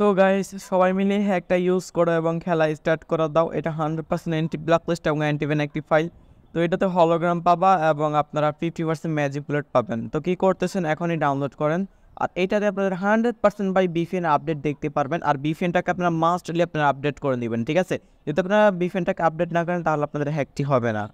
তো গাইস সবাই মিলে হ্যাকটা ইউজ করো এবং খেলা স্টার্ট করা দাও এটা hundred percent anti black list এবং অ্যান্টিভেন একটি ফাইল তো এটাতে হলোগ্রাম পাবা এবং আপনারা ফিফটি পার্সেন্ট ম্যাজিক বুলেট পাবেন তো কী করতেছেন এখনই ডাউনলোড করেন আর এটাতে আপনাদের হান্ড্রেড পার্সেন্ট বাই বিফেন আপডেট দেখতে পারবেন আর বিফেনটাকে আপনারা মাস্টলি আপনারা আপডেট করে দিবেন ঠিক আছে যদি আপনারা বিফেনটাকে আপডেট না করেন তাহলে আপনাদের হ্যাকটি হবে না